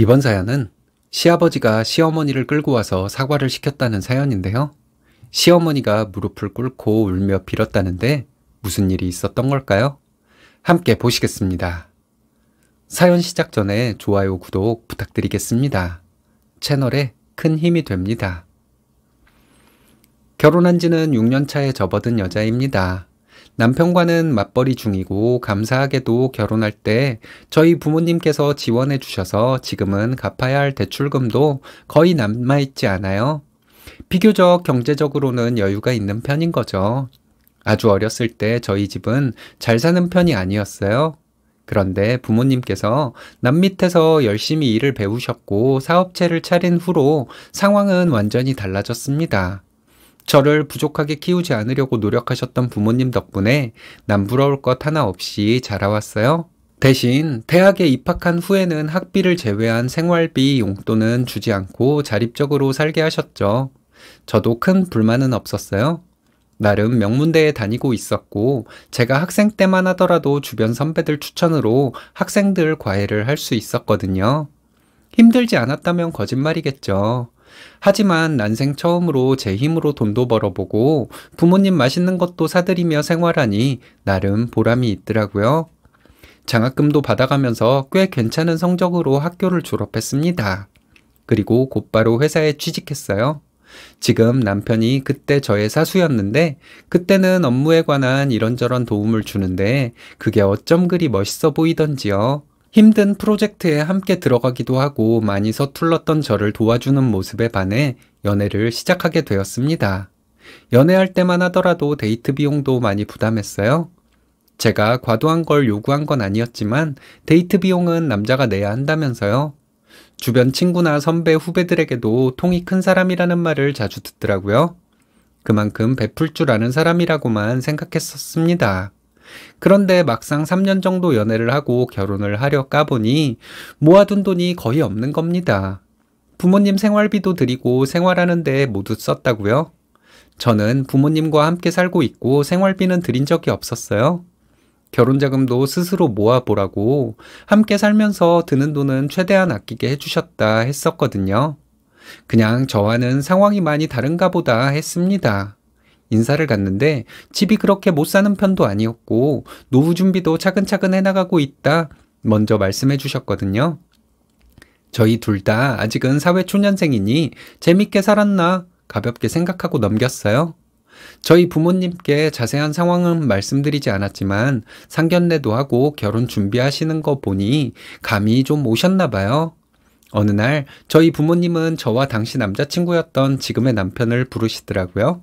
이번 사연은 시아버지가 시어머니를 끌고 와서 사과를 시켰다는 사연인데요. 시어머니가 무릎을 꿇고 울며 빌었다는데 무슨 일이 있었던 걸까요? 함께 보시겠습니다. 사연 시작 전에 좋아요, 구독 부탁드리겠습니다. 채널에 큰 힘이 됩니다. 결혼한 지는 6년 차에 접어든 여자입니다. 남편과는 맞벌이 중이고 감사하게도 결혼할 때 저희 부모님께서 지원해 주셔서 지금은 갚아야 할 대출금도 거의 남아있지 않아요. 비교적 경제적으로는 여유가 있는 편인 거죠. 아주 어렸을 때 저희 집은 잘 사는 편이 아니었어요. 그런데 부모님께서 남 밑에서 열심히 일을 배우셨고 사업체를 차린 후로 상황은 완전히 달라졌습니다. 저를 부족하게 키우지 않으려고 노력하셨던 부모님 덕분에 남부러울 것 하나 없이 자라왔어요. 대신 대학에 입학한 후에는 학비를 제외한 생활비 용돈은 주지 않고 자립적으로 살게 하셨죠. 저도 큰 불만은 없었어요. 나름 명문대에 다니고 있었고 제가 학생 때만 하더라도 주변 선배들 추천으로 학생들 과외를 할 수 있었거든요. 힘들지 않았다면 거짓말이겠죠. 하지만 난생 처음으로 제 힘으로 돈도 벌어보고 부모님 맛있는 것도 사드리며 생활하니 나름 보람이 있더라고요. 장학금도 받아가면서 꽤 괜찮은 성적으로 학교를 졸업했습니다. 그리고 곧바로 회사에 취직했어요. 지금 남편이 그때 저의 사수였는데 그때는 업무에 관한 이런저런 도움을 주는데 그게 어쩜 그리 멋있어 보이던지요. 힘든 프로젝트에 함께 들어가기도 하고 많이 서툴렀던 저를 도와주는 모습에 반해 연애를 시작하게 되었습니다. 연애할 때만 하더라도 데이트 비용도 많이 부담했어요. 제가 과도한 걸 요구한 건 아니었지만 데이트 비용은 남자가 내야 한다면서요. 주변 친구나 선배 후배들에게도 통이 큰 사람이라는 말을 자주 듣더라고요. 그만큼 베풀 줄 아는 사람이라고만 생각했었습니다. 그런데 막상 3년 정도 연애를 하고 결혼을 하려 까보니 모아둔 돈이 거의 없는 겁니다. 부모님 생활비도 드리고 생활하는데 모두 썼다고요? 저는 부모님과 함께 살고 있고 생활비는 드린 적이 없었어요. 결혼자금도 스스로 모아보라고 함께 살면서 드는 돈은 최대한 아끼게 해주셨다 했었거든요. 그냥 저와는 상황이 많이 다른가 보다 했습니다. 인사를 갔는데 집이 그렇게 못 사는 편도 아니었고 노후 준비도 차근차근 해나가고 있다 먼저 말씀해 주셨거든요. 저희 둘 다 아직은 사회 초년생이니 재밌게 살았나 가볍게 생각하고 넘겼어요. 저희 부모님께 자세한 상황은 말씀드리지 않았지만 상견례도 하고 결혼 준비하시는 거 보니 감이 좀 오셨나 봐요. 어느 날 저희 부모님은 저와 당시 남자친구였던 지금의 남편을 부르시더라고요.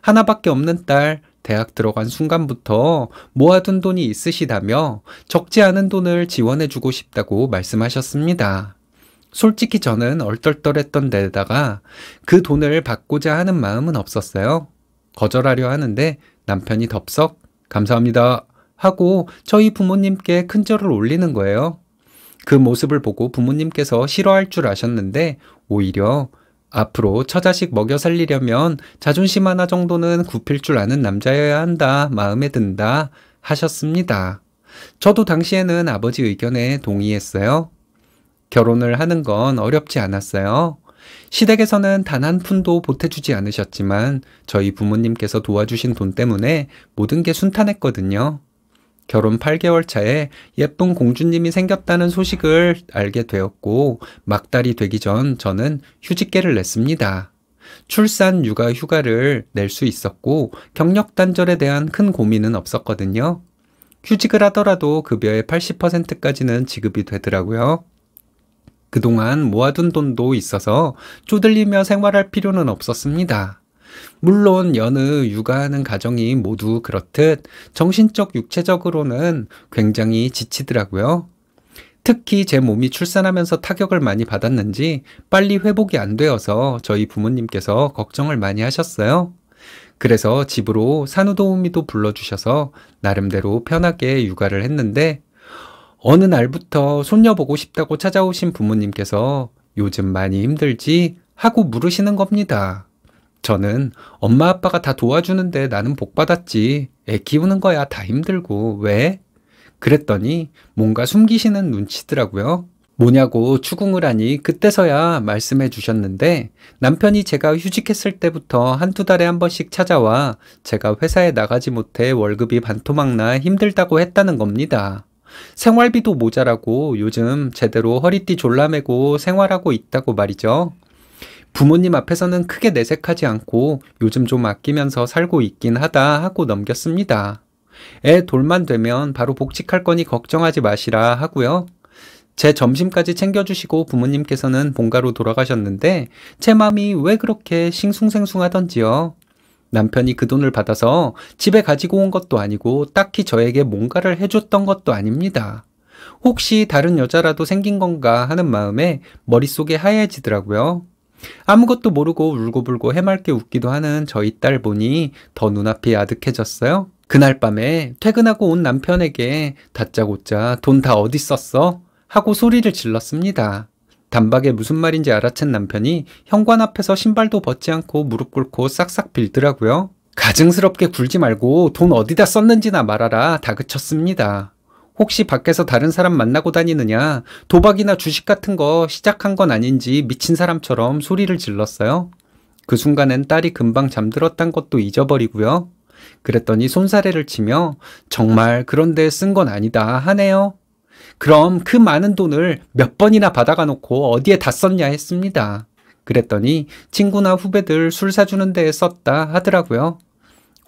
하나밖에 없는 딸, 대학 들어간 순간부터 모아둔 돈이 있으시다며 적지 않은 돈을 지원해주고 싶다고 말씀하셨습니다. 솔직히 저는 얼떨떨했던 데다가 그 돈을 받고자 하는 마음은 없었어요. 거절하려 하는데 남편이 덥석 감사합니다 하고 저희 부모님께 큰 절을 올리는 거예요. 그 모습을 보고 부모님께서 싫어할 줄 아셨는데 오히려 앞으로 처자식 먹여 살리려면 자존심 하나 정도는 굽힐 줄 아는 남자여야 한다. 마음에 든다. 하셨습니다. 저도 당시에는 아버지 의견에 동의했어요. 결혼을 하는 건 어렵지 않았어요. 시댁에서는 단 한 푼도 보태주지 않으셨지만 저희 부모님께서 도와주신 돈 때문에 모든 게 순탄했거든요. 결혼 8개월 차에 예쁜 공주님이 생겼다는 소식을 알게 되었고 막달이 되기 전 저는 휴직계를 냈습니다. 출산 육아 휴가를 낼 수 있었고 경력 단절에 대한 큰 고민은 없었거든요. 휴직을 하더라도 급여의 80%까지는 지급이 되더라고요. 그동안 모아둔 돈도 있어서 쪼들리며 생활할 필요는 없었습니다. 물론 여느 육아하는 가정이 모두 그렇듯 정신적 육체적으로는 굉장히 지치더라고요. 특히 제 몸이 출산하면서 타격을 많이 받았는지 빨리 회복이 안 되어서 저희 부모님께서 걱정을 많이 하셨어요. 그래서 집으로 산후도우미도 불러주셔서 나름대로 편하게 육아를 했는데 어느 날부터 손녀 보고 싶다고 찾아오신 부모님께서 요즘 많이 힘들지 하고 물으시는 겁니다. 저는 엄마 아빠가 다 도와주는데 나는 복 받았지. 애 키우는 거야 다 힘들고 왜? 그랬더니 뭔가 숨기시는 눈치더라고요. 뭐냐고 추궁을 하니 그때서야 말씀해 주셨는데 남편이 제가 휴직했을 때부터 한두 달에 한 번씩 찾아와 제가 회사에 나가지 못해 월급이 반토막나 힘들다고 했다는 겁니다. 생활비도 모자라고 요즘 제대로 허리띠 졸라매고 생활하고 있다고 말이죠. 부모님 앞에서는 크게 내색하지 않고 요즘 좀 아끼면서 살고 있긴 하다 하고 넘겼습니다. 애 돌만 되면 바로 복직할 거니 걱정하지 마시라 하고요. 제 점심까지 챙겨주시고 부모님께서는 본가로 돌아가셨는데 제 마음이 왜 그렇게 싱숭생숭하던지요. 남편이 그 돈을 받아서 집에 가지고 온 것도 아니고 딱히 저에게 뭔가를 해줬던 것도 아닙니다. 혹시 다른 여자라도 생긴 건가 하는 마음에 머릿속에 하얘지더라고요. 아무것도 모르고 울고불고 해맑게 웃기도 하는 저희 딸 보니 더 눈앞이 아득해졌어요. 그날 밤에 퇴근하고 온 남편에게 다짜고짜 돈 다 어디 썼어? 하고 소리를 질렀습니다. 단박에 무슨 말인지 알아챈 남편이 현관 앞에서 신발도 벗지 않고 무릎 꿇고 싹싹 빌더라고요. 가증스럽게 굴지 말고 돈 어디다 썼는지나 말하라 다그쳤습니다. 혹시 밖에서 다른 사람 만나고 다니느냐 도박이나 주식 같은 거 시작한 건 아닌지 미친 사람처럼 소리를 질렀어요. 그 순간엔 딸이 금방 잠들었단 것도 잊어버리고요. 그랬더니 손사래를 치며 정말 그런데 쓴 건 아니다 하네요. 그럼 그 많은 돈을 몇 번이나 받아가 놓고 어디에 다 썼냐 했습니다. 그랬더니 친구나 후배들 술 사주는 데에 썼다 하더라고요.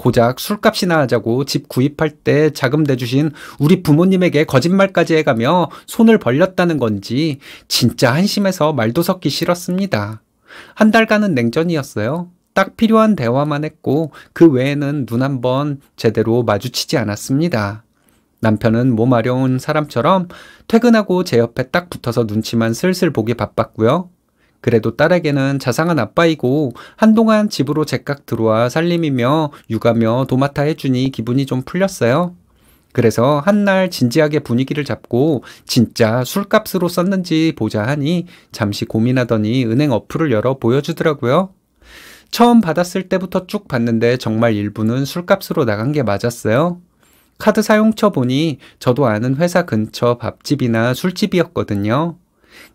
고작 술값이나 하자고 집 구입할 때 자금 대주신 우리 부모님에게 거짓말까지 해가며 손을 벌렸다는 건지 진짜 한심해서 말도 섞기 싫었습니다. 한 달간은 냉전이었어요. 딱 필요한 대화만 했고 그 외에는 눈 한번 제대로 마주치지 않았습니다. 남편은 몸 아려운 사람처럼 퇴근하고 제 옆에 딱 붙어서 눈치만 슬슬 보기 바빴고요. 그래도 딸에게는 자상한 아빠이고 한동안 집으로 제깍 들어와 살림이며 육아며 도맡아 해주니 기분이 좀 풀렸어요. 그래서 한날 진지하게 분위기를 잡고 진짜 술값으로 썼는지 보자 하니 잠시 고민하더니 은행 어플을 열어 보여주더라고요. 처음 받았을 때부터 쭉 봤는데 정말 일부는 술값으로 나간 게 맞았어요. 카드 사용처 보니 저도 아는 회사 근처 밥집이나 술집이었거든요.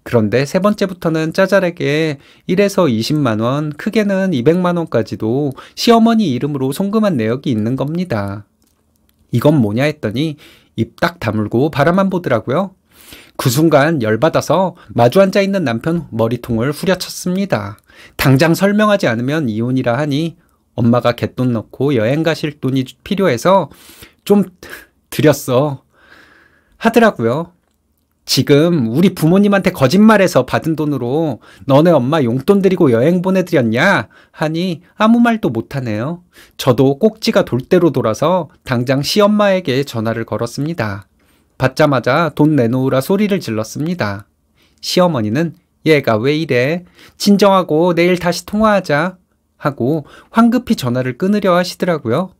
그런데 세 번째부터는 짜잘하게 1에서 20만 원, 크게는 200만 원까지도 시어머니 이름으로 송금한 내역이 있는 겁니다. 이건 뭐냐 했더니 입 딱 다물고 바라만 보더라고요. 그 순간 열받아서 마주 앉아 있는 남편 머리통을 후려쳤습니다. 당장 설명하지 않으면 이혼이라 하니 엄마가 갯돈 넣고 여행 가실 돈이 필요해서 좀 드렸어. 하더라고요. 지금 우리 부모님한테 거짓말해서 받은 돈으로 너네 엄마 용돈 드리고 여행 보내드렸냐? 하니 아무 말도 못하네요. 저도 꼭지가 돌대로 돌아서 당장 시엄마에게 전화를 걸었습니다. 받자마자 돈 내놓으라 소리를 질렀습니다. 시어머니는 얘가 왜 이래? 진정하고 내일 다시 통화하자. 하고 황급히 전화를 끊으려 하시더라고요.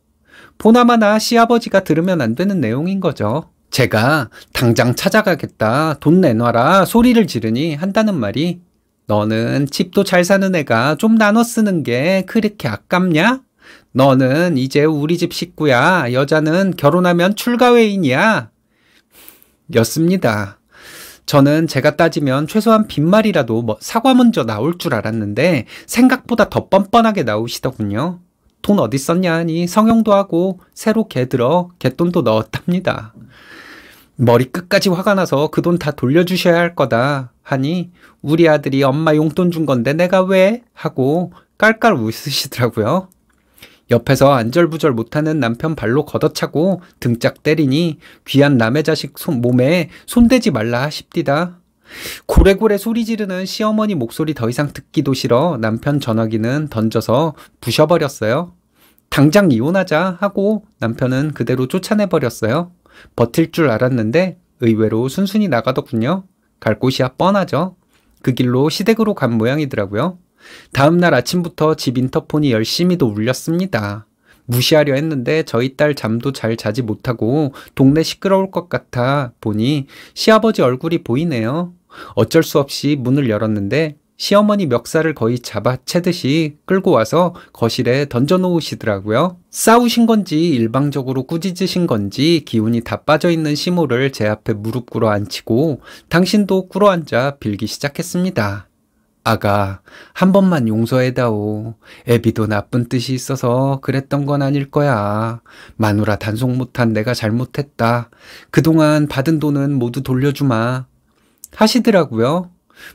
보나마나 시아버지가 들으면 안 되는 내용인 거죠. 제가 당장 찾아가겠다, 돈 내놔라 소리를 지르니 한다는 말이 너는 집도 잘 사는 애가 좀 나눠 쓰는 게 그렇게 아깝냐? 너는 이제 우리 집 식구야. 여자는 결혼하면 출가외인이야. 였습니다. 저는 제가 따지면 최소한 빈말이라도 뭐 사과 먼저 나올 줄 알았는데 생각보다 더 뻔뻔하게 나오시더군요. 돈 어디 썼냐 하니 성형도 하고 새로 개 들어 개돈도 넣었답니다. 머리 끝까지 화가 나서 그 돈 다 돌려주셔야 할 거다 하니 우리 아들이 엄마 용돈 준 건데 내가 왜? 하고 깔깔 웃으시더라고요. 옆에서 안절부절 못하는 남편 발로 걷어차고 등짝 때리니 귀한 남의 자식 손, 몸에 손대지 말라 하십디다. 고래고래 소리 지르는 시어머니 목소리 더 이상 듣기도 싫어 남편 전화기는 던져서 부셔버렸어요. 당장 이혼하자 하고 남편은 그대로 쫓아내버렸어요. 버틸 줄 알았는데 의외로 순순히 나가더군요. 갈 곳이야 아, 뻔하죠. 그 길로 시댁으로 간 모양이더라고요. 다음날 아침부터 집 인터폰이 열심히도 울렸습니다. 무시하려 했는데 저희 딸 잠도 잘 자지 못하고 동네 시끄러울 것 같아 보니 시아버지 얼굴이 보이네요. 어쩔 수 없이 문을 열었는데 시어머니 멱살을 거의 잡아채듯이 끌고 와서 거실에 던져놓으시더라고요. 싸우신 건지 일방적으로 꾸짖으신 건지 기운이 다 빠져있는 시모를 제 앞에 무릎 꿇어 앉히고 당신도 꿇어 앉아 빌기 시작했습니다. 아가, 한 번만 용서해다오. 애비도 나쁜 뜻이 있어서 그랬던 건 아닐 거야. 마누라 단속 못한 내가 잘못했다. 그동안 받은 돈은 모두 돌려주마. 하시더라고요.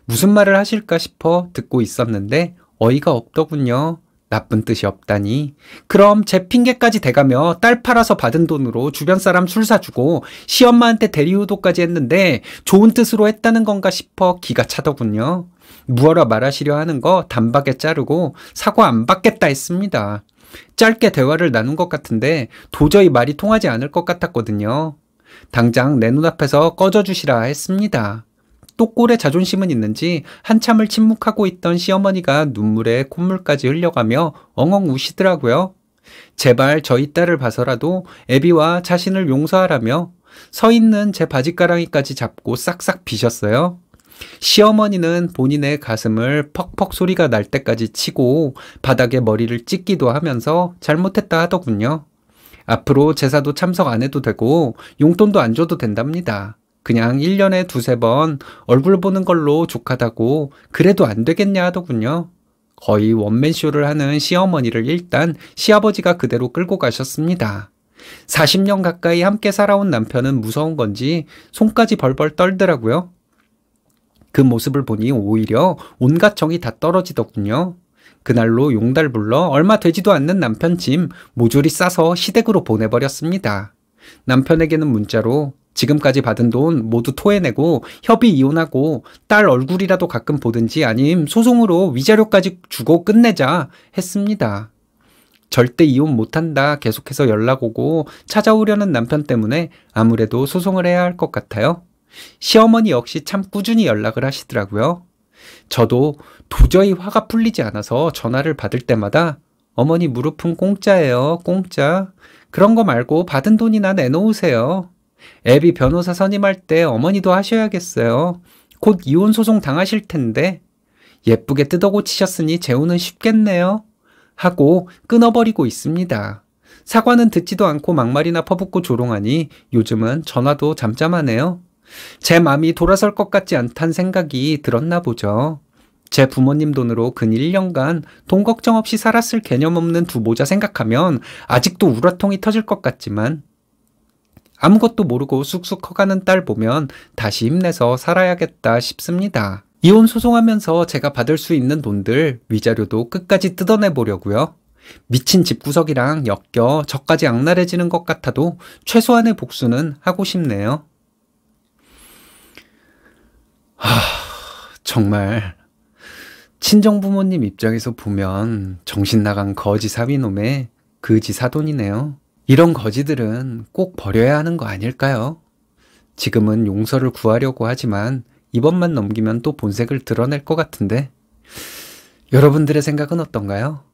무슨 말을 하실까 싶어 듣고 있었는데 어이가 없더군요. 나쁜 뜻이 없다니. 그럼 제 핑계까지 대가며 딸 팔아서 받은 돈으로 주변 사람 술 사주고 시엄마한테 대리우도까지 했는데 좋은 뜻으로 했다는 건가 싶어 기가 차더군요. 무어라 말하시려 하는 거 단박에 자르고 사과 안 받겠다 했습니다. 짧게 대화를 나눈 것 같은데 도저히 말이 통하지 않을 것 같았거든요. 당장 내 눈앞에서 꺼져주시라 했습니다. 또 꼴에 자존심은 있는지 한참을 침묵하고 있던 시어머니가 눈물에 콧물까지 흘려가며 엉엉 우시더라고요. 제발 저희 딸을 봐서라도 애비와 자신을 용서하라며 서 있는 제 바지가랑이까지 잡고 싹싹 비셨어요. 시어머니는 본인의 가슴을 퍽퍽 소리가 날 때까지 치고 바닥에 머리를 찢기도 하면서 잘못했다 하더군요. 앞으로 제사도 참석 안 해도 되고 용돈도 안 줘도 된답니다. 그냥 1년에 두세 번 얼굴 보는 걸로 족하다고 그래도 안 되겠냐 하더군요. 거의 원맨쇼를 하는 시어머니를 일단 시아버지가 그대로 끌고 가셨습니다. 40년 가까이 함께 살아온 남편은 무서운 건지 손까지 벌벌 떨더라고요. 그 모습을 보니 오히려 온갖 정이 다 떨어지더군요. 그날로 용달 불러 얼마 되지도 않는 남편 짐 모조리 싸서 시댁으로 보내버렸습니다. 남편에게는 문자로 지금까지 받은 돈 모두 토해내고 협의 이혼하고 딸 얼굴이라도 가끔 보든지 아님 소송으로 위자료까지 주고 끝내자 했습니다. 절대 이혼 못한다 계속해서 연락 오고 찾아오려는 남편 때문에 아무래도 소송을 해야 할 것 같아요. 시어머니 역시 참 꾸준히 연락을 하시더라고요. 저도 도저히 화가 풀리지 않아서 전화를 받을 때마다 어머니 무릎은 공짜예요, 공짜. 그런 거 말고 받은 돈이나 내놓으세요. 애비 변호사 선임할 때 어머니도 하셔야겠어요. 곧 이혼 소송 당하실 텐데 예쁘게 뜯어고치셨으니 재우는 쉽겠네요. 하고 끊어버리고 있습니다. 사과는 듣지도 않고 막말이나 퍼붓고 조롱하니 요즘은 전화도 잠잠하네요. 제 마음이 돌아설 것 같지 않단 생각이 들었나 보죠. 제 부모님 돈으로 근 1년간 돈 걱정 없이 살았을 개념 없는 두 모자 생각하면 아직도 우라통이 터질 것 같지만 아무것도 모르고 쑥쑥 커가는 딸 보면 다시 힘내서 살아야겠다 싶습니다. 이혼 소송하면서 제가 받을 수 있는 돈들 위자료도 끝까지 뜯어내 보려고요. 미친 집구석이랑 엮여 저까지 악랄해지는 것 같아도 최소한의 복수는 하고 싶네요. 하, 정말 친정 부모님 입장에서 보면 정신 나간 거지 사위놈의 그지 사돈이네요. 이런 거지들은 꼭 버려야 하는 거 아닐까요? 지금은 용서를 구하려고 하지만 이번만 넘기면 또 본색을 드러낼 것 같은데 여러분들의 생각은 어떤가요?